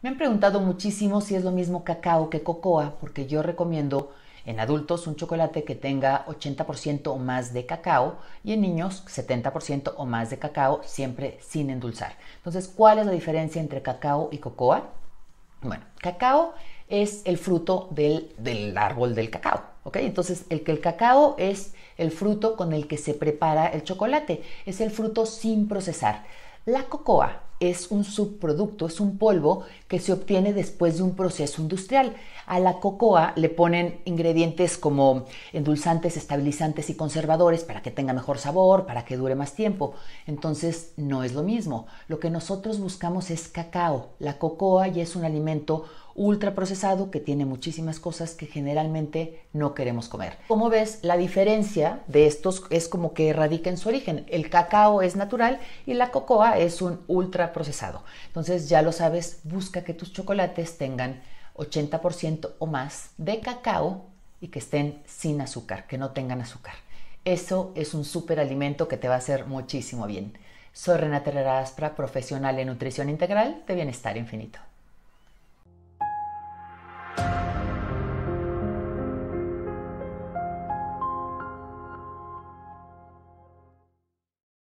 Me han preguntado muchísimo si es lo mismo cacao que cocoa, porque yo recomiendo en adultos un chocolate que tenga 80% o más de cacao y en niños 70% o más de cacao, siempre sin endulzar. Entonces, ¿cuál es la diferencia entre cacao y cocoa? Bueno, cacao es el fruto del, árbol del cacao, ¿ok? Entonces, el que el cacao es el fruto con el que se prepara el chocolate, es el fruto sin procesar. La cocoa es un subproducto, es un polvo que se obtiene después de un proceso industrial. A la cocoa le ponen ingredientes como endulzantes, estabilizantes y conservadores para que tenga mejor sabor, para que dure más tiempo. Entonces no es lo mismo. Lo que nosotros buscamos es cacao. La cocoa ya es un alimento ultra procesado que tiene muchísimas cosas que generalmente no queremos comer. Como ves, la diferencia de estos es como que radica en su origen. El cacao es natural y la cocoa es un ultra procesado. Entonces ya lo sabes, busca que tus chocolates tengan 80% o más de cacao y que estén sin azúcar, que no tengan azúcar. Eso es un alimento que te va a hacer muchísimo bien. Soy Renata Herrera Aspra, profesional en nutrición integral de Bienestar Infinito.